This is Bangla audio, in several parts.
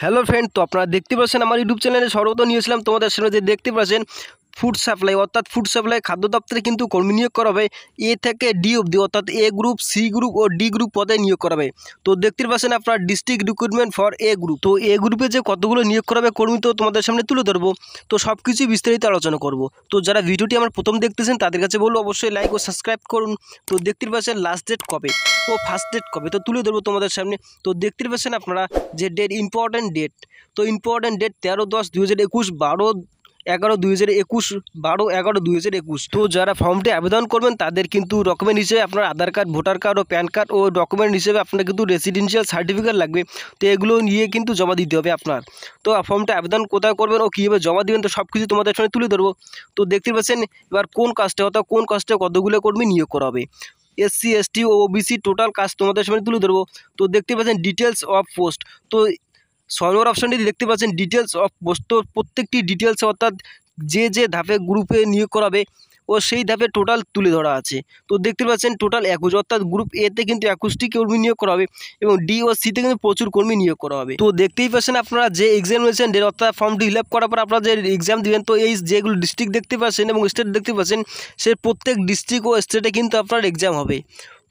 হ্যালো ফ্রেন্ড তো আপনারা দেখতে পাচ্ছেন আমার ইউটিউব চ্যানেলে সর্বত নিয়েছিলাম তোমাদের সঙ্গে যে দেখতে পাচ্ছেন ফুড সাপ্লাই অর্থাৎ ফুড সাপ্লাই খাদ্য দপ্তরে কিন্তু কর্মী নিয়োগ করা হবে এ থেকে ডি অবধি অর্থাৎ এ গ্রুপ সি গ্রুপ ও ডি গ্রুপ পদে নিয়োগ করা হবে তো দেখতে পাচ্ছেন আপনার district recruitment for A group তো এ গ্রুপে যে কতগুলো নিয়োগ করা হবে কর্মী তো তোমাদের সামনে তুলে ধরবো তো সব কিছুই বিস্তারিত আলোচনা করব তো যারা ভিডিওটি আমার প্রথম দেখতেছেন তাদের কাছে বলবো অবশ্যই লাইক ও সাবস্ক্রাইব করুন তো দেখতে পাচ্ছেন লাস্ট ডেট কবে ও ফার্স্ট ডেট কবে তো তুলে ধরবো তোমাদের সামনে তো দেখতে পাচ্ছেন আপনারা যে ডেট ইম্পর্ট্যান্ট ডেট তো ইম্পর্টেন্ট ডেট তেরো দশ দু হাজার একুশ বারো এগারো দুই হাজার একুশ বারো এগারো দুই হাজার একুশ তো যারা ফর্মটি আবেদন করবেন তাদের কিন্তু ডকুমেন্ট হিসেবে আপনার আধার কার্ড ভোটার কার্ড ও প্যান কার্ড ও ডকুমেন্ট হিসেবে আপনার কিন্তু রেসিডেন্সিয়াল সার্টিফিকেট লাগবে তো এগুলো নিয়ে কিন্তু জমা দিতে হবে আপনার তো ফর্মটা আবেদন কোথায় করবেন ও কীভাবে জমা দেবেন তো সব কিছু তোমাদের সঙ্গে তুলে ধরবো তো দেখতে পাচ্ছেন এবার কোন কাজটা অর্থাৎ কোন কাজটা কতগুলো কর্মী নিয়োগ করা হবে এসসি এসটি ও ওবিসি টোটাল কাজ তোমাদের সামনে তুলে ধরবো তো দেখতে পাচ্ছেন ডিটেলস অফ পোস্ট তো ছয় নম্বর অপশানটিতে দেখতে পাচ্ছেন ডিটেলস অফ পোস্ট প্রত্যেকটি ডিটেলস অর্থাৎ যে যে ধাপে গ্রুপে নিয়োগ করাবে ও সেই ধাপে টোটাল তুলে ধরা আছে তো দেখতে পাচ্ছেন টোটাল একুশ অর্থাৎ গ্রুপ এতে কিন্তু একুশটি কর্মী নিয়োগ করা হবে এবং ডি ও সিতে কিন্তু প্রচুর কর্মী নিয়োগ করা হবে তো দেখতেই পাচ্ছেন আপনারা যে এক্সামিনেশন ডেট অর্থাৎ ফর্মটি ফিল করার পর আপনারা যে এক্সাম দেবেন তো এই যেগুলো ডিস্ট্রিক্ট দেখতে পাচ্ছেন এবং স্টেট দেখতে পাচ্ছেন সে প্রত্যেক ডিস্ট্রিক্ট ও স্টেটে কিন্তু আপনার এক্সাম হবে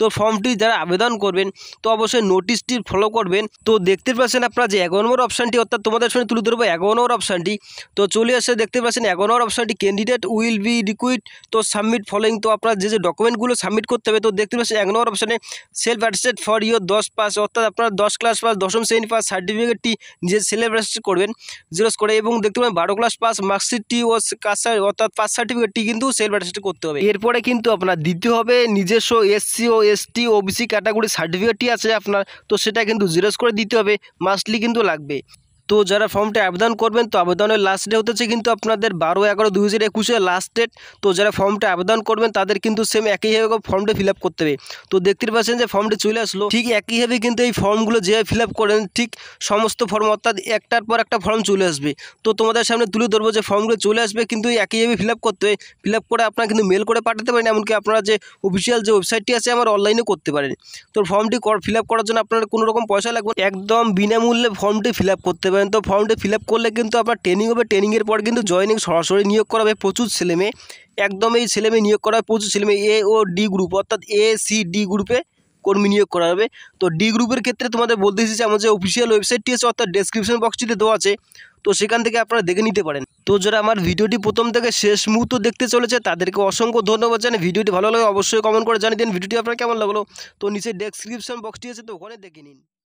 তো ফর্মটি যারা আবেদন করবেন তো অবশ্যই নোটিশটি ফলো করবেন তো দেখতে পাচ্ছেন আপনারা যে এগারো নম্বর অপশানটি অর্থাৎ তোমাদের সঙ্গে তুলে ধরবো এগারো নম্বর অপশানটি তো চলে আসে দেখতে পাচ্ছেন এগারো নম্বর অপশানটি ক্যান্ডিডেট উইল বি রিকুইড তো সাবমিট ফলোয়িং তো আপনার যে যে ডকুমেন্টগুলো সাবমিট করতে হবে তো দেখতে পাচ্ছেন এক নম্বর অপশানে সেলফ অ্যাটেস্টেড ফর ইয়ার দশ পাস অর্থাৎ আপনার দশ ক্লাস পাস দশম শ্রেণী পাস সার্টিফিকেটটি নিজে সেলফ অ্যাটেস্টেড করবেন জিরোস করে এবং দেখতে পাবেন বারো ক্লাস পাস মার্কশিটটি ও কাজ অর্থাৎ পাস সার্টিফিকেটটি কিন্তু সেলফ অ্যাটেস্টেড করতে হবে এরপরে কিন্তু আপনার দ্বিতীয় হবে নিজস্ব এসসি ও এসটি ওবিসি ক্যাটাগরি সার্টিফিকেটটি আছে আপনার তো সেটা কিন্তু জেরক্স করে দিতে হবে মাস্টলি কিন্তু লাগবে তো যারা ফর্মটা আবেদন করবেন তো আবেদনের লাস্ট ডে হতেছে কিন্তু আপনাদের বারো এগারো দুই হাজার একুশে লাস্ট ডেট তো যারা ফর্মটা আবেদন করবেন তাদের কিন্তু সেম একইভাবে ফর্মটা ফিল করতে হবে তো দেখতে পাচ্ছেন যে ফর্মটি চলে আসলো ঠিক একইভাবে কিন্তু এই ফর্মগুলো যেভাবে ফিল করেন ঠিক সমস্ত ফর্ম অর্থাৎ একটার পর একটা ফর্ম চলে আসবে তো তোমাদের সামনে তুলে ধরবো যে ফর্মগুলো চলে আসবে কিন্তু একইভাবে ফিল করতে হবে ফিল করে আপনারা কিন্তু মেল করে পাঠাতে পারেন এমনকি আপনারা যে অফিসিয়াল যে ওয়েবসাইটটি আছে আমার অনলাইনে করতে পারেন তো ফর্মটি ফিল করার জন্য আপনার কোনো রকম পয়সা লাগবে একদম বিনামূল্যে ফর্মটি ফিল করতে পারেন তো ফর্মটি ফিল করলে কিন্তু আপনার ট্রেনিং হবে ট্রেনিংয়ের পর কিন্তু জয়নিং সরাসরি নিয়োগ করা হবে প্রচুর ছেলেমেয়ে একদম এই ছেলেমেয়ে নিয়োগ করা হবে প্রচুর ছেলেমেয়ে এ ও ডি গ্রুপ অর্থাৎ এ সি ডি গ্রুপে কর্মী নিয়োগ করা হবে তো ডি গ্রুপের ক্ষেত্রে তোমাদের বলতে এসেছি আমাদের যে অফিসিয়াল ওয়েবসাইটটি আছে অর্থাৎ ডেসক্রিপশন বক্সটিতে দেওয়া আছে তো সেখান থেকে আপনারা দেখে নিতে পারেন তো যারা আমার ভিডিওটি প্রথম থেকে শেষ মুহূর্ত দেখতে চলেছে তাদেরকে অসংখ্য ধন্যবাদ জানি ভিডিওটি ভালো লাগে অবশ্যই কমেন্ট করে জানিয়ে দিন ভিডিওটি আপনার কেমন লাগলো তো নিচে ডেসক্রিপশন বক্সটি আছে তো ওখানে দেখে নিন